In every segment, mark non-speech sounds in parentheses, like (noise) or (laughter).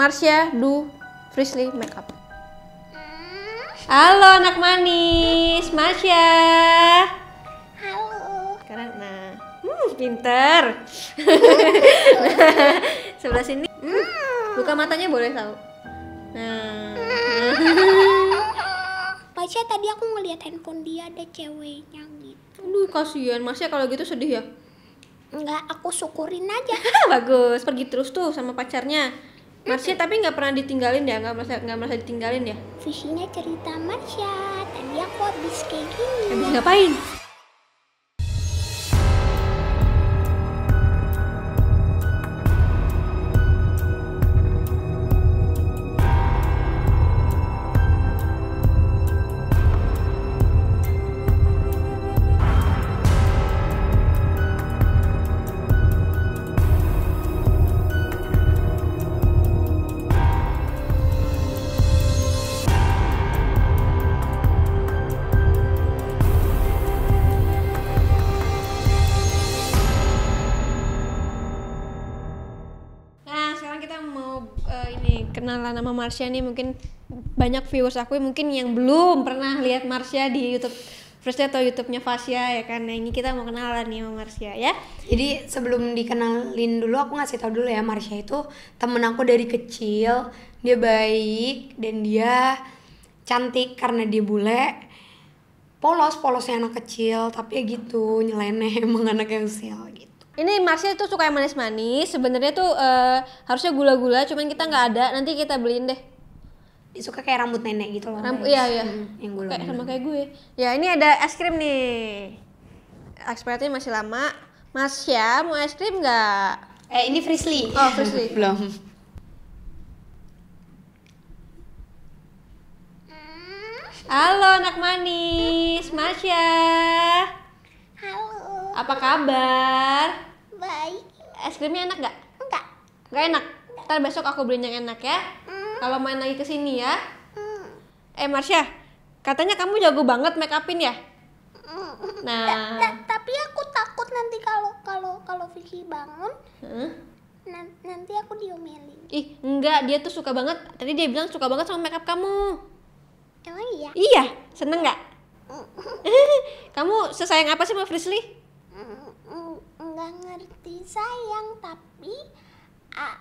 Marsha do Frisley makeup. Halo anak manis, Marsha. Halo. Sekarang nah. Hmm, pinter. nah, (laughs) sebelah sini. Hmm, hmm, buka matanya boleh tahu. Nah. Marsha tadi aku ngeliat handphone dia ada ceweknya gitu. Aduh kasihan, Masya kalau gitu sedih ya? Enggak, aku syukurin aja. (laughs) Bagus, pergi terus tuh sama pacarnya. Marsha tapi nggak pernah ditinggalin ya, nggak merasa nggak merasa ditinggalin ya? Visinya cerita Marsha. Tadi aku habis kayak gini. Habis ngapain? kenalan nama Marsha nih mungkin banyak viewers aku mungkin yang belum pernah lihat Marsha di YouTube Freshnya atau YouTube-nya Fasya ya kan. Nah, ini kita mau kenalan nih sama Marsha ya. Jadi sebelum dikenalin dulu aku ngasih tau dulu ya Marsha itu temen aku dari kecil. Dia baik dan dia cantik karena dia bule. Polos, polosnya anak kecil, tapi ya gitu, nyeleneh (laughs) emang anak yang sial gitu ini Marsha tuh suka yang manis-manis sebenarnya tuh uh, harusnya gula-gula cuman kita nggak ada nanti kita beliin deh suka kayak rambut nenek gitu loh rambut iya iya hmm, yang gula kayak sama kayak gue ya ini ada es krim nih expirednya masih lama Mas ya mau es krim nggak eh ini frisly oh frisly (laughs) belum Halo anak manis, Masya. Halo. Apa kabar? Baik. Es krimnya enak gak? Enggak. Enggak enak. Ntar besok aku beliin yang enak ya. Mm. Kalau main lagi ke sini ya. Mm. Eh Marsha, katanya kamu jago banget make upin ya? Mm. Nah. Da, da, tapi aku takut nanti kalau kalau kalau Vicky bangun. Huh? nanti aku diomelin. Ih, enggak, dia tuh suka banget. Tadi dia bilang suka banget sama makeup kamu. Emang iya? Iya, seneng nggak? Hmm. (laughs) kamu sesayang apa sih sama Frisly? Mm, nggak ngerti sayang tapi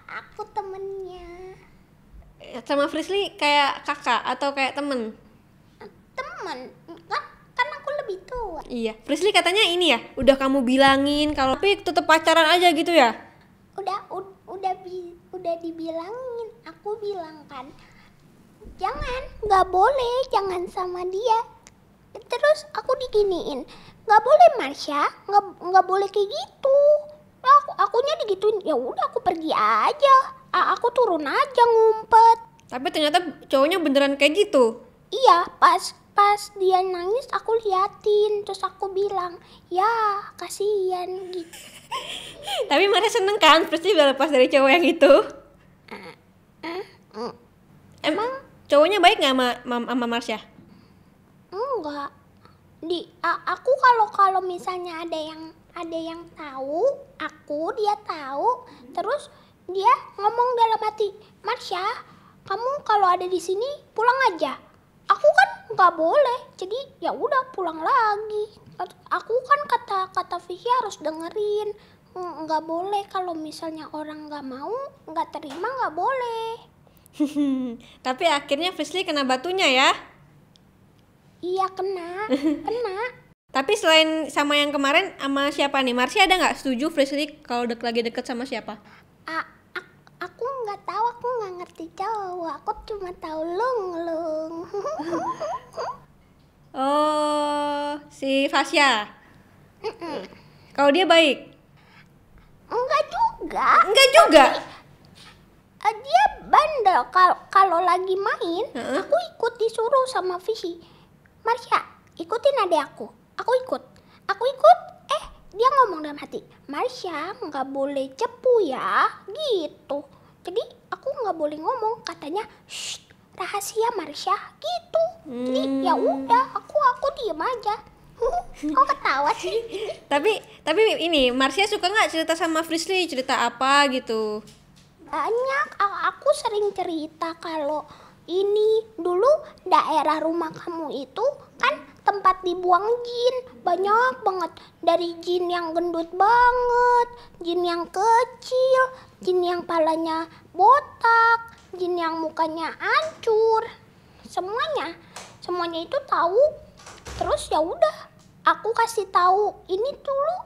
aku temennya eh, sama Frisly kayak kakak atau kayak temen temen kan kan aku lebih tua iya Frisly katanya ini ya udah kamu bilangin kalau tapi tetep pacaran aja gitu ya udah udah udah dibilangin aku bilang kan jangan nggak boleh jangan sama dia terus aku diginiin nggak boleh Marsha nggak nggak boleh kayak gitu aku akunya digituin ya udah aku pergi aja A aku turun aja ngumpet tapi ternyata cowoknya beneran kayak gitu iya pas pas dia nangis aku liatin terus aku bilang ya kasihan gitu (laughs) tapi Marsha seneng kan pasti udah lepas dari cowok yang itu ah, ah, mm. emang cowoknya baik nggak sama, sama Marsha enggak di aku kalau kalau misalnya ada yang ada yang tahu aku dia tahu terus dia ngomong dalam hati Marsha kamu kalau ada di sini pulang aja aku kan nggak boleh jadi ya udah pulang lagi aku kan kata kata Vicky harus dengerin nggak boleh kalau misalnya orang nggak mau nggak terima nggak boleh (laughs) tapi akhirnya Fisli kena batunya ya Iya kena, (laughs) kena. Tapi selain sama yang kemarin sama siapa nih? Marsha ada nggak setuju Frisley kalau dek lagi deket sama siapa? A aku nggak tahu, aku nggak ngerti jauh. Aku cuma tahu lung lung. (laughs) oh, si Fasya. Kalau dia baik? Enggak juga. Enggak juga. Eh, dia bandel kalau kalau lagi main, uh -huh. aku ikut disuruh sama Fisi. Marsha, ikutin adik aku. Aku ikut. Aku ikut. Eh, dia ngomong dalam hati. Marsha nggak boleh cepu ya. Gitu. Jadi aku nggak boleh ngomong. Katanya, Shh, rahasia Marsha. Gitu. Jadi hmm. ya udah, aku aku diem aja. (laughs) Kok ketawa sih? (laughs) tapi tapi ini Marsha suka nggak cerita sama Frisly cerita apa gitu? Banyak. Aku sering cerita kalau ini dulu daerah rumah kamu itu kan tempat dibuang jin banyak banget dari jin yang gendut banget jin yang kecil jin yang palanya botak jin yang mukanya ancur, semuanya semuanya itu tahu terus ya udah aku kasih tahu ini dulu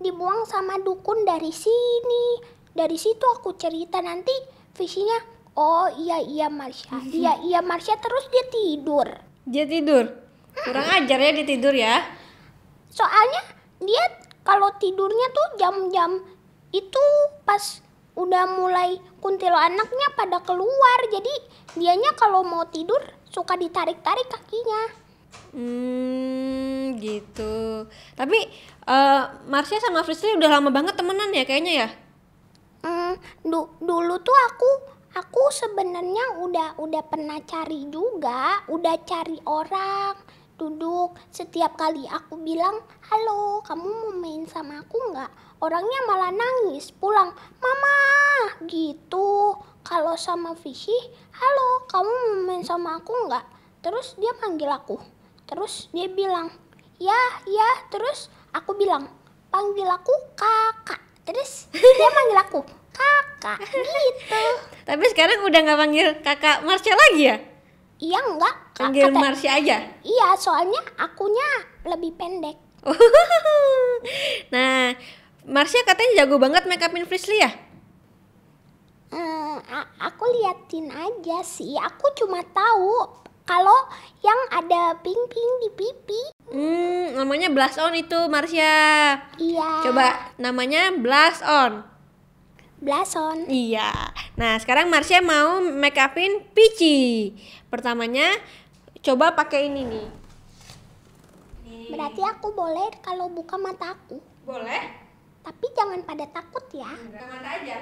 dibuang sama dukun dari sini dari situ aku cerita nanti visinya oh iya iya Marsha mhm. iya iya Marsha terus dia tidur dia tidur kurang ajar ya dia tidur ya soalnya dia kalau tidurnya tuh jam-jam itu pas udah mulai kuntilanaknya pada keluar jadi dianya kalau mau tidur suka ditarik-tarik kakinya hmm gitu tapi uh, Marsha sama Frisley udah lama banget temenan ya kayaknya ya hmm, du dulu tuh aku aku sebenarnya udah udah pernah cari juga, udah cari orang duduk. Setiap kali aku bilang, "Halo, kamu mau main sama aku nggak?" Orangnya malah nangis pulang, "Mama!" gitu. Kalau sama Vici, "Halo, kamu mau main sama aku nggak?" Terus dia panggil aku. Terus dia bilang, "Ya, ya." Terus aku bilang, "Panggil aku kakak." Terus dia manggil aku, kakak gitu (laughs) tapi sekarang udah nggak panggil kakak Marsha lagi ya iya enggak panggil kata, Marsha aja iya soalnya akunya lebih pendek oh. (laughs) nah Marsha katanya jago banget make upin Frisley ya hmm, aku liatin aja sih aku cuma tahu kalau yang ada pink-pink di pipi. Hmm, namanya blush on itu, Marsha. Iya. Coba namanya blush on. Blason. Iya. Nah, sekarang Marsha mau make upin Pici. Pertamanya coba pakai ini nih. Berarti aku boleh kalau buka mata aku. Boleh. Tapi jangan pada takut ya. Buka mata aja.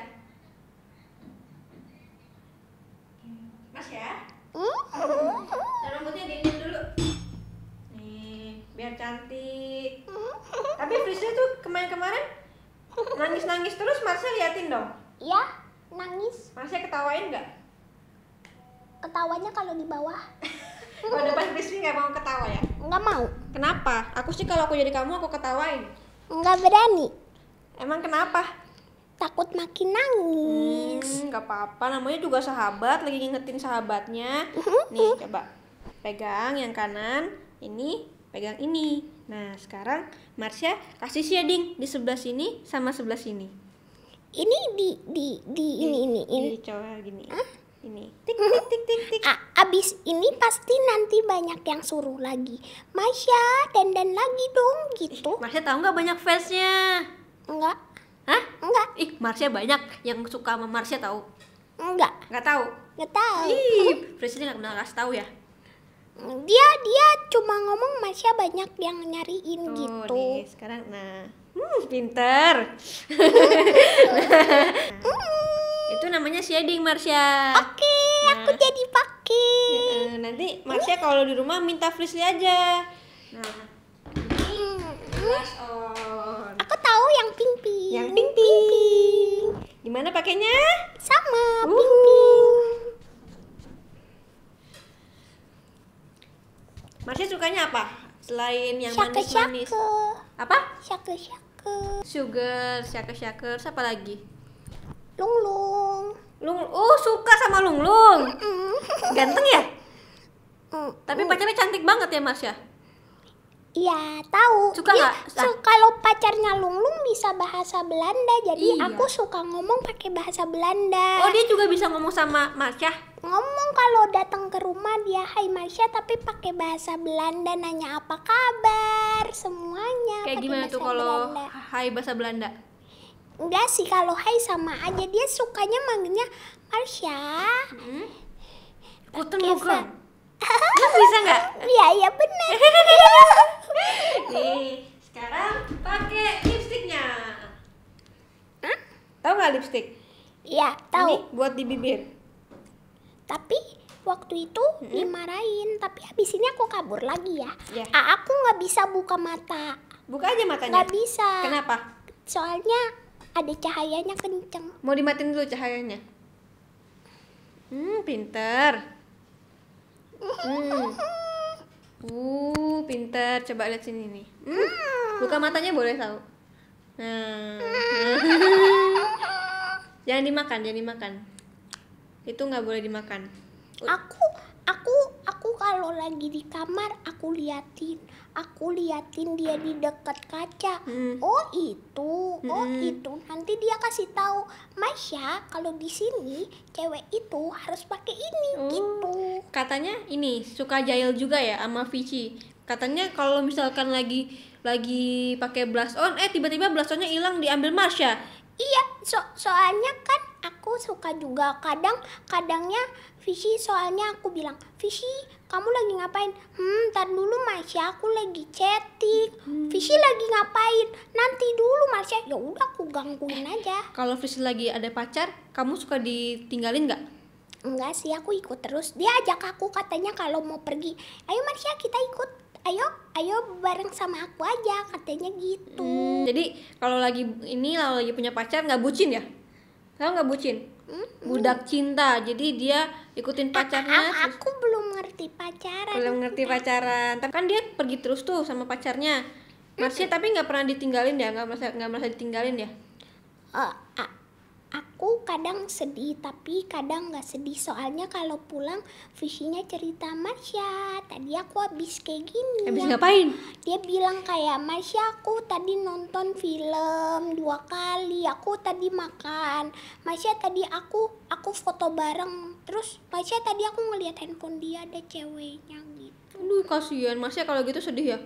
Mas ya. Mm. rambutnya dingin dulu. Nih, biar cantik. Hmm? Tapi frisnya tuh kemarin-kemarin Nangis-nangis terus Marsha liatin dong. Iya, nangis. Marsha ketawain nggak? Ketawanya kalau di bawah. kalau depan Rizky nggak mau ketawa ya? Nggak mau. Kenapa? Aku sih kalau aku jadi kamu aku ketawain. Nggak berani. Emang kenapa? Takut makin nangis. Hmm, nggak hmm, apa-apa, namanya juga sahabat, lagi ngingetin sahabatnya. Mm-hmm. Nih, coba pegang yang kanan, ini pegang ini. Nah, sekarang Marsha kasih shading ya, di sebelah sini sama sebelah sini. Ini di di di, ini ini ini. Di coba gini. Ah? Ini. Tik tik tik tik tik. A abis ini pasti nanti banyak yang suruh lagi. Marsha dandan lagi dong gitu. Eh, Marsha tahu nggak banyak fansnya? Enggak. Hah? Enggak. Ih, Marsha banyak yang suka sama Marsha tahu. Enggak. Enggak tahu. Enggak tahu. Ih, Presiden enggak pernah kasih tahu ya dia dia cuma ngomong masih banyak yang nyariin oh, gitu nih, sekarang nah hmm, pinter nah, (laughs) mm. itu namanya shading Marsha oke okay, nah. aku jadi pakai nah, nanti Marsha kalau di rumah minta Frisly aja nah ini blush on aku tahu yang pink pink yang pink pink, gimana pakainya sama uh. -pink. Tasya sukanya apa? Selain yang manis-manis. Apa? Syaker-syaker. Sugar, syaker-syaker. Siapa lagi? Lunglung. Lung, oh suka sama Lunglung. Ganteng ya? Tapi pacarnya cantik banget ya Mas ya? Iya, tahu. Suka iya, su kalau pacarnya Lunglung bisa bahasa Belanda, jadi iya. aku suka ngomong pakai bahasa Belanda. Oh, dia juga bisa ngomong sama Marsha? Ngomong kalau datang ke rumah dia Hai Marsha tapi pakai bahasa Belanda nanya apa kabar semuanya. Kayak gimana tuh kalau Hai bahasa Belanda? Enggak sih kalau Hai sama aja dia sukanya manggilnya Marsha. Hmm? Guten Morgen lu bisa nggak iya iya benar (laughs) nih sekarang pakai lipstiknya Hah? tahu nggak lipstik iya tahu ini buat di bibir tapi waktu itu hmm. dimarahin tapi habis ini aku kabur lagi ya yeah. aku nggak bisa buka mata buka aja matanya nggak bisa kenapa soalnya ada cahayanya kenceng mau dimatin dulu cahayanya hmm pinter Hmm. Uh, pinter. Coba lihat sini nih. Hmm. Buka matanya boleh tahu. Nah. (laughs) jangan dimakan, jangan dimakan. Itu nggak boleh dimakan. Aku, aku kalau lagi di kamar aku liatin aku liatin dia di dekat kaca hmm. oh itu oh, hmm. oh itu nanti dia kasih tahu Masya kalau di sini cewek itu harus pakai ini hmm. gitu katanya ini suka jail juga ya sama Vici katanya kalau misalkan lagi lagi pakai blush on eh tiba-tiba blush onnya hilang diambil Marsha iya so soalnya kan aku suka juga kadang kadangnya Visi soalnya aku bilang Visi kamu lagi ngapain hmm tar dulu Marsha aku lagi chatting hmm. Visi lagi ngapain nanti dulu Marsha ya udah aku gangguin eh, aja kalau Visi lagi ada pacar kamu suka ditinggalin nggak enggak sih aku ikut terus dia ajak aku katanya kalau mau pergi ayo Marsha kita ikut ayo ayo bareng sama aku aja katanya gitu hmm, jadi kalau lagi ini kalau lagi punya pacar nggak bucin ya Tahu nggak bucin? Hmm? Budak cinta. Jadi dia ikutin ah, pacarnya. A ah, aku terus... belum ngerti pacaran. Belum ngerti pacaran. Tapi kan dia pergi terus tuh sama pacarnya. Masih hmm. tapi nggak pernah ditinggalin ya, nggak merasa nggak merasa ditinggalin ya? uh, aku kadang sedih tapi kadang nggak sedih soalnya kalau pulang visinya cerita Marsha tadi aku habis kayak gini habis ya. ngapain dia bilang kayak Marsha aku tadi nonton film dua kali aku tadi makan Marsha tadi aku aku foto bareng terus Marsha tadi aku ngeliat handphone dia ada ceweknya gitu aduh kasihan Marsha kalau gitu sedih ya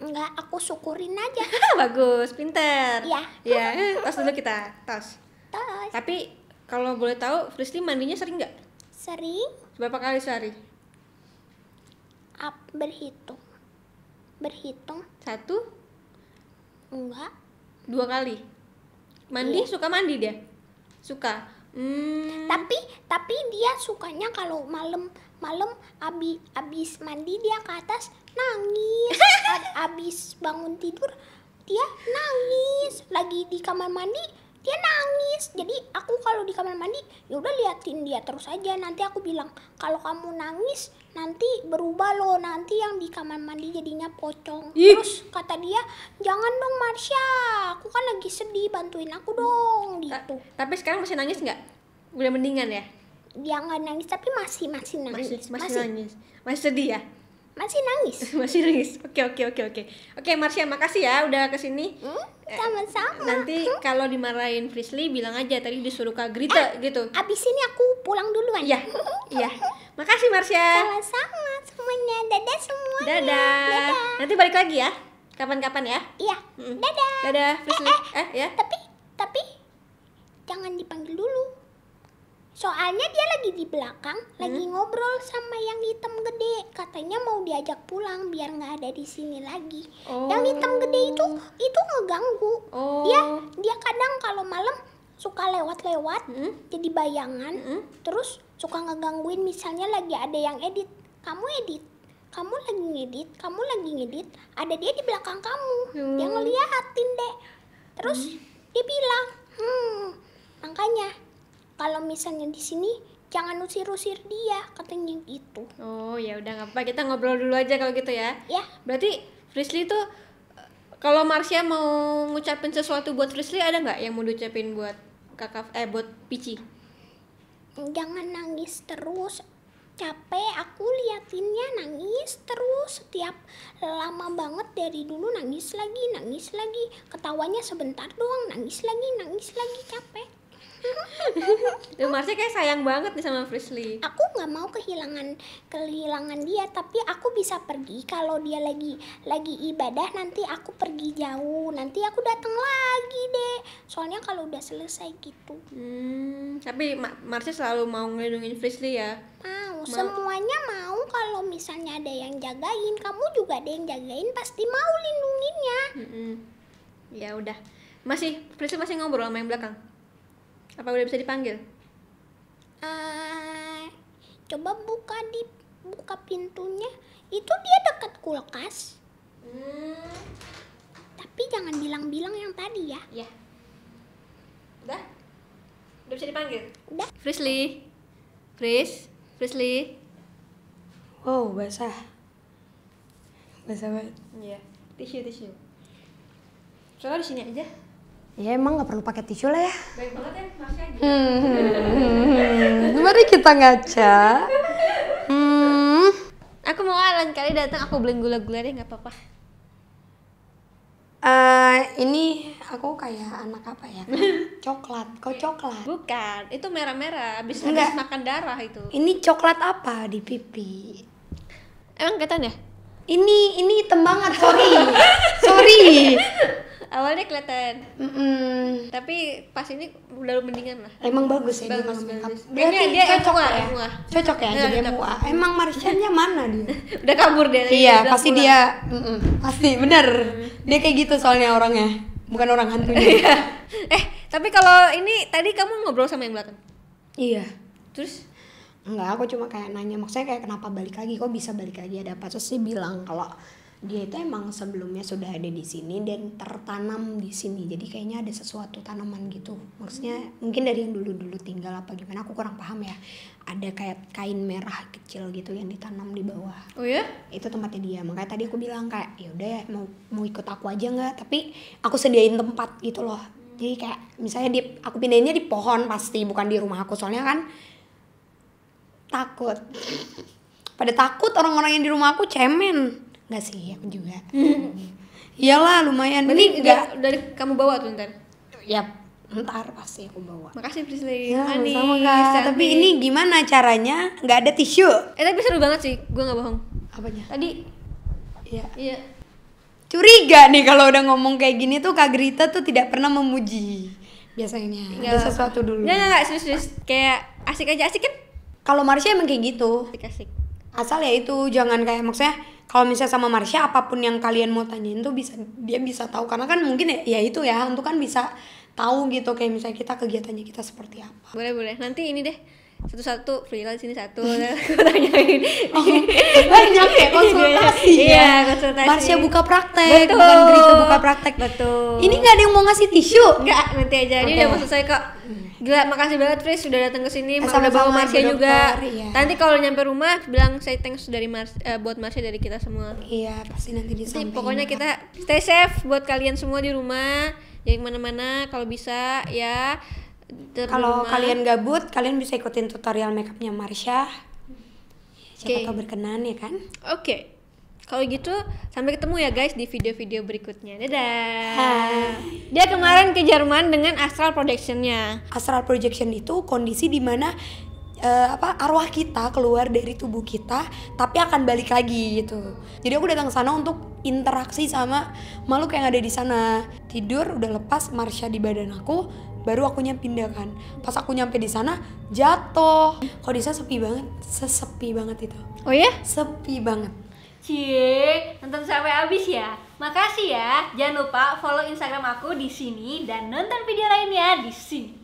Enggak, aku syukurin aja. (laughs) Bagus, pinter. Iya. Iya, eh, tos dulu kita, tos atas tapi kalau boleh tahu Frisly mandinya sering nggak sering berapa kali sehari Up, berhitung berhitung satu enggak dua kali mandi iya. suka mandi dia suka hmm. tapi tapi dia sukanya kalau malam malam abi abis mandi dia ke atas nangis (laughs) abis bangun tidur dia nangis lagi di kamar mandi dia nangis jadi aku kalau di kamar mandi ya udah liatin dia terus aja nanti aku bilang kalau kamu nangis nanti berubah loh nanti yang di kamar mandi jadinya pocong Ih. terus kata dia jangan dong Marsha aku kan lagi sedih bantuin aku dong gitu Ta tapi sekarang masih nangis nggak udah mendingan ya dia nggak nangis tapi masih masih nangis masih, masih, masih nangis masih sedih ya masih nangis (laughs) masih nangis oke oke oke oke oke Marsha makasih ya udah kesini hmm, eh, sama-sama nanti hmm? kalau dimarahin Frisly bilang aja tadi disuruh kak Grita eh, gitu abis ini aku pulang duluan ya (laughs) iya makasih Marsha sama-sama semuanya dadah semuanya dadah. dadah nanti balik lagi ya kapan-kapan ya iya dadah dadah Frisly eh, eh. eh ya tapi tapi jangan dipanggil dulu soalnya dia lagi di belakang hmm? lagi mm-hmm. ngobrol sama yang katanya mau diajak pulang biar nggak ada di sini lagi. Oh. Yang hitam gede itu itu ngeganggu. Oh. Dia dia kadang kalau malam suka lewat-lewat hmm? jadi bayangan, hmm? terus suka ngegangguin misalnya lagi ada yang edit. Kamu edit, kamu lagi ngedit, kamu lagi ngedit, ada dia di belakang kamu. Hmm. Dia ngeliatin, deh. Terus hmm. dia bilang, "Hmm, makanya kalau misalnya di sini jangan usir-usir dia katanya gitu oh ya udah apa kita ngobrol dulu aja kalau gitu ya ya berarti Frisly tuh kalau Marsha mau ngucapin sesuatu buat Frisly ada nggak yang mau diucapin buat kakak eh buat Pici jangan nangis terus capek aku liatinnya nangis terus setiap lama banget dari dulu nangis lagi nangis lagi ketawanya sebentar doang nangis lagi nangis lagi capek Lu (laughs) Marsha kayak sayang banget nih sama Frisley. Aku nggak mau kehilangan kehilangan dia, tapi aku bisa pergi kalau dia lagi lagi ibadah nanti aku pergi jauh, nanti aku datang lagi deh. Soalnya kalau udah selesai gitu. Hmm, tapi Marsha selalu mau ngelindungin Frisley ya. Mau, mau, semuanya mau kalau misalnya ada yang jagain, kamu juga ada yang jagain pasti mau lindunginnya. Hmm, -mm. Ya udah. Masih Frisley masih ngobrol sama yang belakang? Apa udah bisa dipanggil? Uh, coba buka di buka pintunya. Itu dia dekat kulkas. Hmm. Tapi jangan bilang-bilang yang tadi ya. ya. Udah? Udah bisa dipanggil? Udah. Frisly. Fris. Frisly. Wow, basah. Basah banget. Iya. Tisu, tisu. coba di sini aja. Ya emang nggak perlu pakai tisu lah ya. Baik banget ya, hmm, hmm. mari kita ngaca. Hmm. Aku mau lain kali datang aku beli gula-gula deh nggak apa-apa. Uh, ini aku kayak anak apa ya? (laughs) Coklat, kau coklat? Bukan, itu merah-merah, habis nggak makan darah itu. Ini coklat apa di pipi? Emang kelihatan ya? Ini ini tembangan sorry. sorry. (laughs) awalnya kelihatan mm -mm. tapi pas ini udah mendingan lah emang bagus ya bagus, dia bagus. berarti ini dia cocok MUA, ya MUA. cocok ya nah, jadi MUA emang Marsiannya mana dia (laughs) udah kabur dia iya pasti dia mm -mm. pasti bener dia kayak gitu soalnya orangnya bukan orang hantu iya. (laughs) eh tapi kalau ini tadi kamu ngobrol sama yang belakang iya terus Enggak, aku cuma kayak nanya maksudnya kayak kenapa balik lagi kok bisa balik lagi ada apa terus sih bilang kalau dia itu emang sebelumnya sudah ada di sini dan tertanam di sini jadi kayaknya ada sesuatu tanaman gitu maksudnya hmm. mungkin dari yang dulu dulu tinggal apa gimana aku kurang paham ya ada kayak kain merah kecil gitu yang ditanam di bawah oh ya itu tempatnya dia makanya tadi aku bilang kayak ya udah ya, mau mau ikut aku aja nggak tapi aku sediain tempat gitu loh jadi kayak misalnya di aku pindahinnya di pohon pasti bukan di rumah aku soalnya kan takut pada takut orang-orang yang di rumah aku cemen Enggak sih, aku juga. (laughs) Iyalah lumayan. Berarti enggak dari kamu bawa tuh ntar. Yap, ntar pasti aku bawa. Makasih Prisley. Ya, Manis, sama kak. Tapi ini gimana caranya? Enggak ada tisu. Eh tapi seru banget sih, gue nggak bohong. Apanya? Tadi. Iya. Iya. Curiga nih kalau udah ngomong kayak gini tuh Kak Grita tuh tidak pernah memuji biasanya. Enggak ada sesuatu dulu. Enggak, enggak, serius, serius. Kayak asik aja asik kan? Kalau Marsha emang kayak gitu. Asik, asik asal ya itu jangan kayak maksudnya kalau misalnya sama Marsha apapun yang kalian mau tanyain tuh bisa dia bisa tahu karena kan mungkin ya, ya itu ya hantu kan bisa tahu gitu kayak misalnya kita kegiatannya kita seperti apa boleh boleh nanti ini deh satu-satu freelance ini satu (laughs) tanyain oh, banyak ya (laughs) iya, konsultasi ya iya, konsultasi Marsha buka praktek betul. bukan buka praktek betul ini nggak ada yang mau ngasih tisu nggak nanti aja okay. ini udah selesai saya kok Gila, makasih banget Fris sudah datang ke sini, udah bawa Marsha juga. Iya. Nanti kalau nyampe rumah bilang saya thanks dari Mars uh, buat Marsha dari kita semua. Iya, pasti nanti sini. Pokoknya kita stay safe buat kalian semua di rumah, jadi kemana-mana kalau bisa ya. Kalau kalian gabut, kalian bisa ikutin tutorial makeupnya Marsha. Siapa okay. tahu berkenan ya kan? Oke. Okay. Kalau gitu sampai ketemu ya guys di video-video berikutnya. Dadah. Hai. Dia kemarin ke Jerman dengan astral projectionnya. Astral projection itu kondisi di mana uh, apa arwah kita keluar dari tubuh kita tapi akan balik lagi gitu jadi aku datang ke sana untuk interaksi sama makhluk yang ada di sana tidur udah lepas Marsha di badan aku baru akunya pindah kan pas aku nyampe di sana jatuh kok kondisinya sepi banget sesepi banget itu oh ya sepi banget Cie, nonton sampai habis ya. Makasih ya. Jangan lupa follow Instagram aku di sini dan nonton video lainnya di sini.